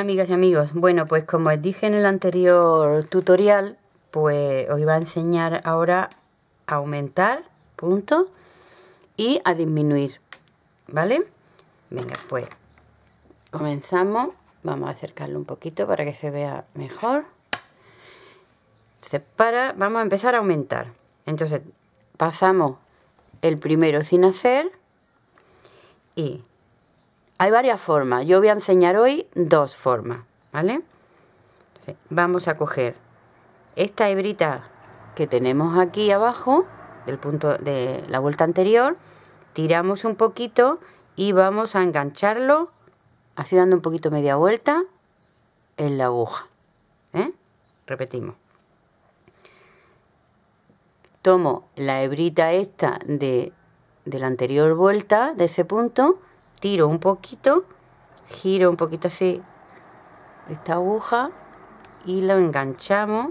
amigas y amigos, bueno, pues como os dije en el anterior tutorial, pues os iba a enseñar ahora a aumentar, punto, y a disminuir, ¿vale? Venga, pues comenzamos, vamos a acercarlo un poquito para que se vea mejor. se para vamos a empezar a aumentar. Entonces pasamos el primero sin hacer y hay varias formas. Yo voy a enseñar hoy dos formas, ¿vale? Vamos a coger esta hebrita que tenemos aquí abajo del punto de la vuelta anterior, tiramos un poquito y vamos a engancharlo así dando un poquito media vuelta en la aguja. ¿eh? Repetimos. Tomo la hebrita esta de, de la anterior vuelta, de ese punto, tiro un poquito, giro un poquito así esta aguja y lo enganchamos,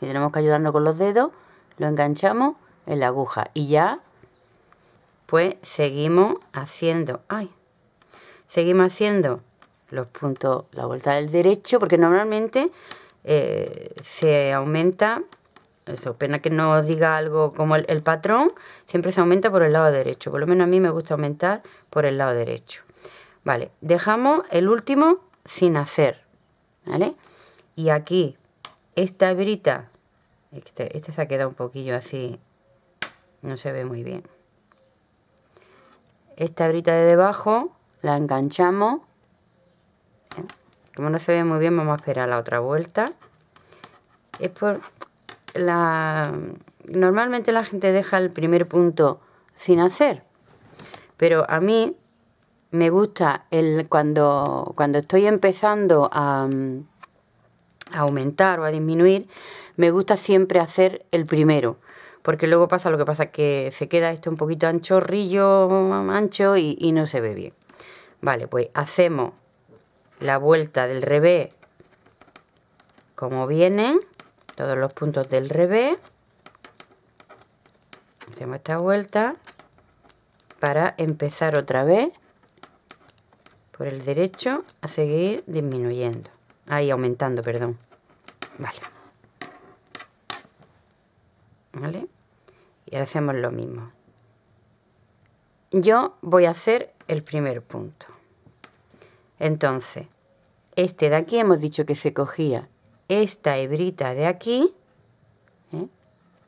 y tenemos que ayudarnos con los dedos, lo enganchamos en la aguja y ya pues seguimos haciendo, ay, seguimos haciendo los puntos, la vuelta del derecho, porque normalmente eh, se aumenta eso, pena que no os diga algo como el, patrón, siempre se aumenta por el lado derecho. Por lo menos a mí me gusta aumentar por el lado derecho. Vale, dejamos el último sin hacer, ¿vale? Y aquí, esta brita este, este se ha quedado un poquillo así, no se ve muy bien. Esta brita de debajo la enganchamos. Como no se ve muy bien, vamos a esperar la otra vuelta. Es por normalmente la gente deja el primer punto sin hacer, pero a mí me gusta el, cuando, cuando estoy empezando mm, a, aumentar o a disminuir, me gusta siempre hacer el primero porque luego pasa lo que pasa, que se queda esto un poquito anchorrillo, ancho y, y, no se ve bien. Vale, pues hacemos la vuelta del revés como vienen todos los puntos del revés hacemos esta vuelta para empezar otra vez por el derecho a seguir disminuyendo ahí aumentando perdón vale vale y ahora hacemos lo mismo yo voy a hacer el primer punto entonces este de aquí hemos dicho que se cogía esta hebrita de aquí, ¿eh?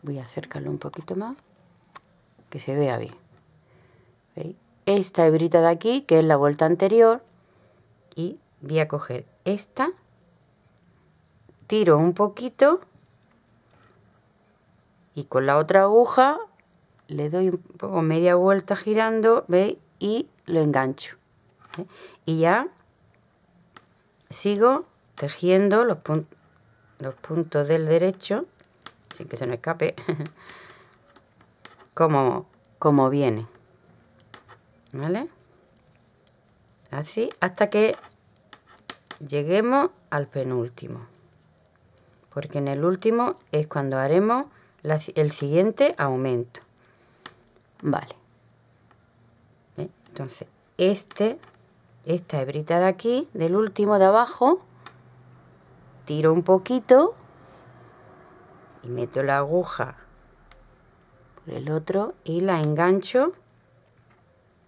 voy a acercarlo un poquito más, que se vea bien. Esta hebrita de aquí, que es la vuelta anterior, y voy a coger esta, tiro un poquito, y con la otra aguja le doy un poco media vuelta girando, ¿veis? Y lo engancho. ¿eh? Y ya sigo tejiendo los puntos los puntos del derecho, sin que se nos escape, como, como viene. ¿Vale? Así hasta que lleguemos al penúltimo. Porque en el último es cuando haremos el siguiente aumento. Vale. ¿Eh? Entonces, este, esta hebrita de aquí, del último de abajo, tiro un poquito y meto la aguja por el otro y la engancho,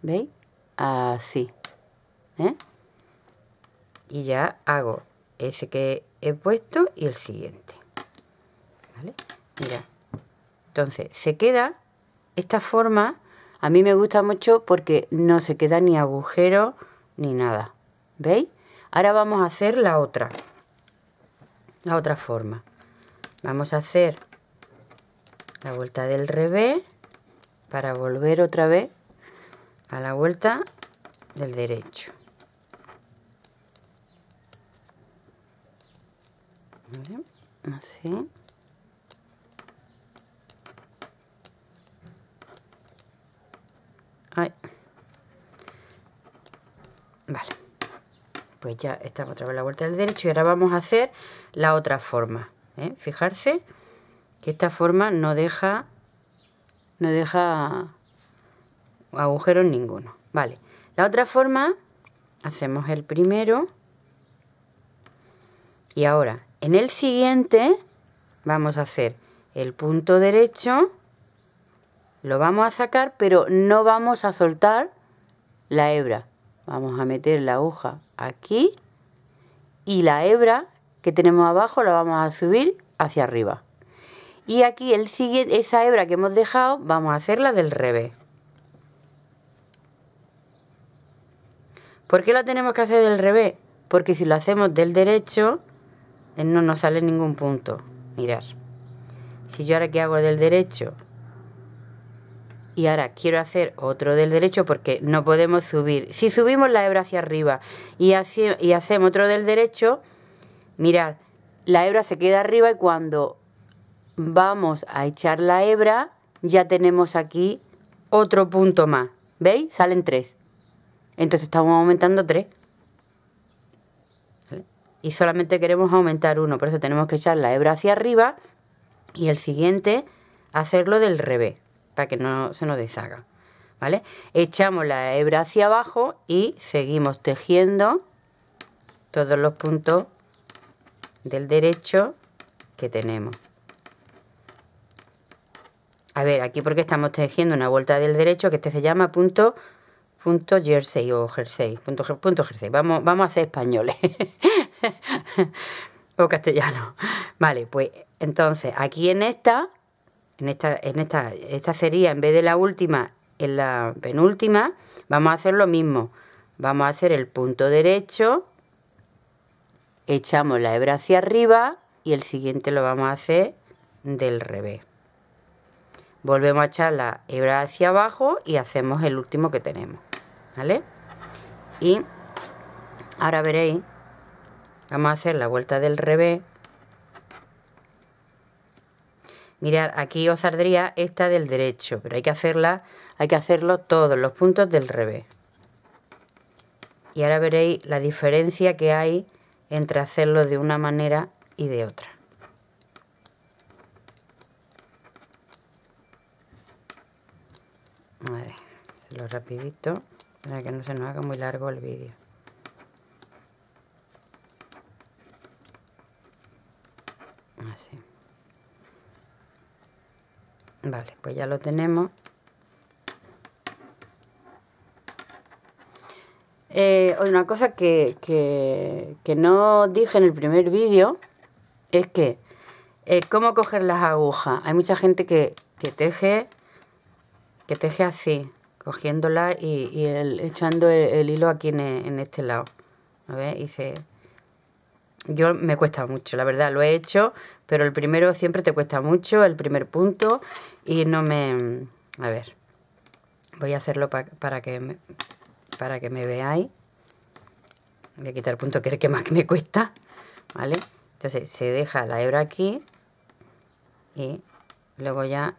¿veis? Así. ¿eh? Y ya hago ese que he puesto y el siguiente. ¿Vale? Mira. Entonces, se queda esta forma, a mí me gusta mucho porque no se queda ni agujero ni nada. ¿Veis? Ahora vamos a hacer la otra la otra forma. Vamos a hacer la vuelta del revés para volver otra vez a la vuelta del derecho. Así. Vale pues ya estamos otra vez la vuelta del derecho y ahora vamos a hacer la otra forma ¿eh? fijarse que esta forma no deja no deja agujeros ninguno vale la otra forma hacemos el primero y ahora en el siguiente vamos a hacer el punto derecho lo vamos a sacar pero no vamos a soltar la hebra Vamos a meter la aguja aquí y la hebra que tenemos abajo la vamos a subir hacia arriba. Y aquí el siguiente, esa hebra que hemos dejado vamos a hacerla del revés. ¿Por qué la tenemos que hacer del revés? Porque si lo hacemos del derecho eh, no nos sale ningún punto. Mirar. Si yo ahora que hago del derecho y ahora quiero hacer otro del derecho porque no podemos subir. Si subimos la hebra hacia arriba y, hacemos otro del derecho, mirad, la hebra se queda arriba y cuando vamos a echar la hebra, ya tenemos aquí otro punto más. ¿Veis? Salen tres. Entonces estamos aumentando tres. Y solamente queremos aumentar uno, por eso tenemos que echar la hebra hacia arriba y el siguiente hacerlo del revés para que no se nos deshaga. ¿Vale? Echamos la hebra hacia abajo y seguimos tejiendo todos los puntos del derecho que tenemos. A ver, aquí porque estamos tejiendo una vuelta del derecho que este se llama punto punto jersey o jersey, punto, punto jersey. Vamos, vamos a ser españoles o castellano. Vale, pues entonces aquí en esta en esta, esta sería, en vez de la última, en la penúltima, vamos a hacer lo mismo. Vamos a hacer el punto derecho, echamos la hebra hacia arriba y el siguiente lo vamos a hacer del revés. Volvemos a echar la hebra hacia abajo y hacemos el último que tenemos. ¿Vale? Y ahora veréis, vamos a hacer la vuelta del revés Mirad, aquí os saldría esta del derecho, pero hay que hacerla, hay que hacerlo todos los puntos del revés. Y ahora veréis la diferencia que hay entre hacerlo de una manera y de otra. A ver, lo rapidito, para que no se nos haga muy largo el vídeo. Vale, pues ya lo tenemos. Eh, una cosa que, no dije en el primer vídeo es que eh, cómo coger las agujas. Hay mucha gente que, teje que teje así, cogiéndolas y, echando el, hilo aquí en, este lado. A ver, Y yo me cuesta mucho, la verdad, lo he hecho, pero el primero siempre te cuesta mucho, el primer punto, y no me... A ver, voy a hacerlo para, que me, para que me veáis. Voy a quitar el punto que es que más me cuesta, ¿vale? Entonces se deja la hebra aquí y luego ya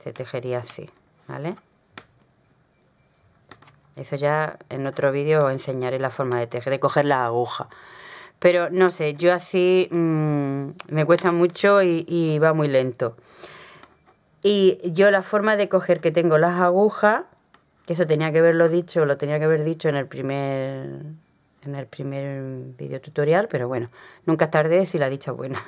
se tejería así, ¿vale? Eso ya en otro vídeo os enseñaré la forma de tejer, de coger la aguja. Pero no sé, yo así mm, me cuesta mucho y, va muy lento. Y yo la forma de coger que tengo las agujas, que eso tenía que haberlo dicho, lo tenía que haber dicho en el primer en el primer vídeo tutorial, pero bueno, nunca es tarde si la dicha es buena.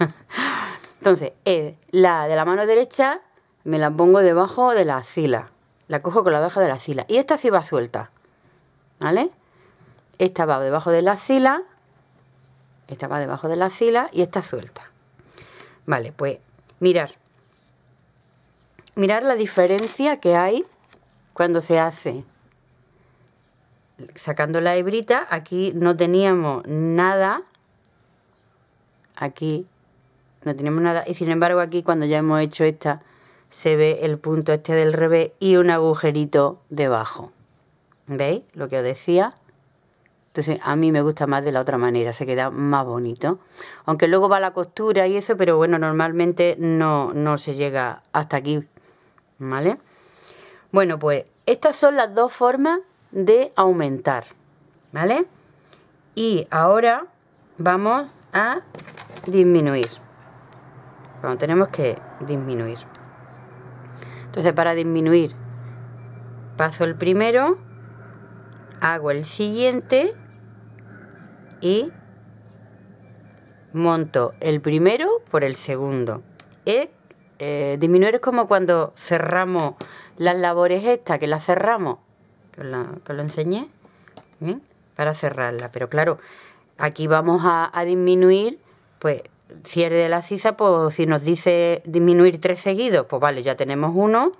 Entonces, eh, la de la mano derecha me la pongo debajo de la axila. La cojo con la baja de la axila. Y esta sí va suelta. Esta va debajo de la axila, esta va debajo de la axila y está suelta. Vale, pues mirar. Mirar la diferencia que hay cuando se hace sacando la hebrita. Aquí no teníamos nada. Aquí no teníamos nada. Y sin embargo aquí cuando ya hemos hecho esta se ve el punto este del revés y un agujerito debajo. ¿Veis lo que os decía? Entonces a mí me gusta más de la otra manera, se queda más bonito. Aunque luego va la costura y eso, pero bueno, normalmente no, se llega hasta aquí, ¿vale? Bueno, pues estas son las dos formas de aumentar, ¿vale? Y ahora vamos a disminuir. Bueno, tenemos que disminuir. Entonces para disminuir paso el primero hago el siguiente y monto el primero por el segundo. E, eh, disminuir es como cuando cerramos las labores estas, que las cerramos, que, lo enseñé, para cerrarla. Pero claro, aquí vamos a, disminuir, pues cierre de la sisa, pues si nos dice disminuir tres seguidos, pues vale, ya tenemos uno.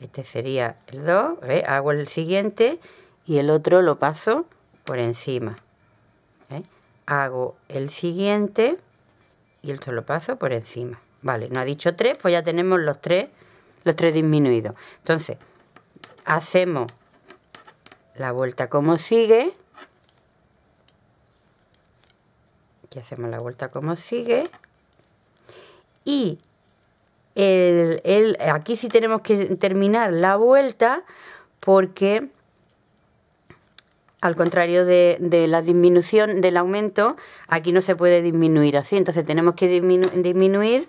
Este sería el 2, ¿eh? hago el siguiente y el otro lo paso por encima. ¿eh? Hago el siguiente y el lo paso por encima. Vale, no ha dicho tres, pues ya tenemos los tres, los tres disminuidos. Entonces, hacemos la vuelta como sigue. y hacemos la vuelta como sigue. Y el, aquí sí tenemos que terminar la vuelta porque al contrario de, la disminución del aumento, aquí no se puede disminuir así. Entonces tenemos que disminuir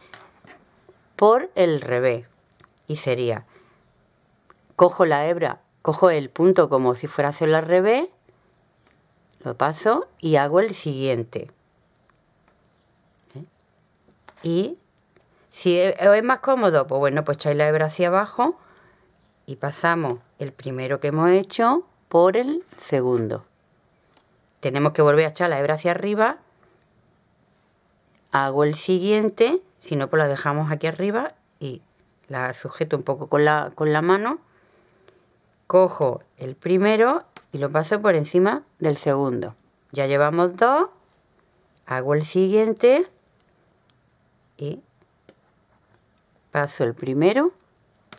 por el revés. Y sería, cojo la hebra, cojo el punto como si fuera a hacerlo al revés, lo paso y hago el siguiente. ¿Eh? Y si es, es más cómodo, pues bueno, pues echáis la hebra hacia abajo y pasamos el primero que hemos hecho por el segundo. Tenemos que volver a echar la hebra hacia arriba. Hago el siguiente, si no pues la dejamos aquí arriba y la sujeto un poco con la, con la mano. Cojo el primero y lo paso por encima del segundo. Ya llevamos dos. Hago el siguiente y paso el primero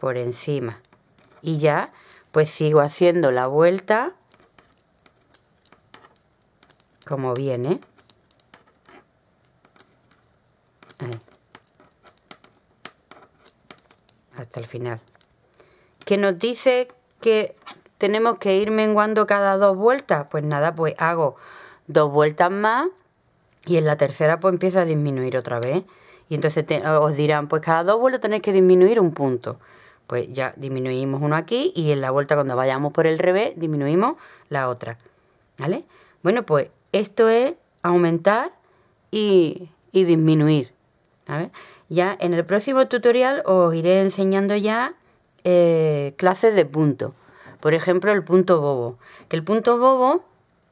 por encima. Y ya pues sigo haciendo la vuelta como viene. Hasta el final. Que nos dice que tenemos que ir menguando cada dos vueltas. Pues nada, pues hago dos vueltas más y en la tercera pues empieza a disminuir otra vez. Y entonces os dirán, pues cada dos vueltas tenéis que disminuir un punto pues ya disminuimos uno aquí y en la vuelta cuando vayamos por el revés disminuimos la otra, ¿vale? Bueno, pues esto es aumentar y, disminuir, Ya en el próximo tutorial os iré enseñando ya eh, clases de punto Por ejemplo, el punto bobo. Que el punto bobo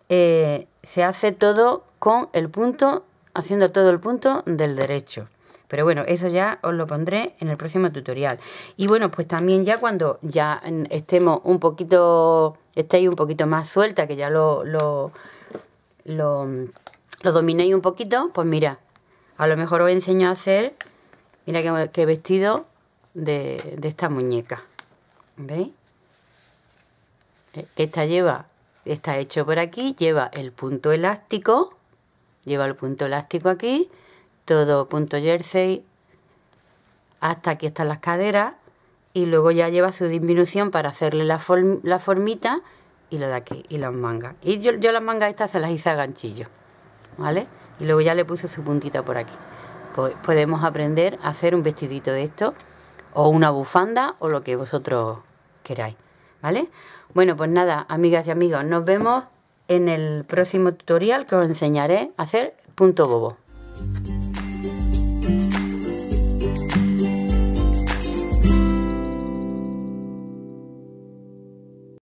eh, se hace todo con el punto, haciendo todo el punto del derecho. Pero bueno, eso ya os lo pondré en el próximo tutorial. Y bueno, pues también ya cuando ya mm, estemos un poquito, estéis un poquito más suelta, que ya lo, mm, lo, dominéis un poquito, pues mira, a lo mejor os enseño a hacer, mira qué, vestido de, de esta muñeca. ¿Veis? E-, esta lleva, está hecho por aquí, lleva el punto elástico, lleva el punto elástico aquí, todo punto jersey hasta aquí están las caderas y luego ya lleva su disminución para hacerle la, la formita y lo de aquí y las mangas. Y yo, yo las mangas estas se las hice a ganchillo, ¿vale? Y luego ya le puse su puntita por aquí. Pues podemos aprender a hacer un vestidito de esto o una bufanda o lo que vosotros queráis, ¿vale? Bueno, pues nada, amigas y amigos, nos vemos en el próximo tutorial que os enseñaré a hacer punto bobo.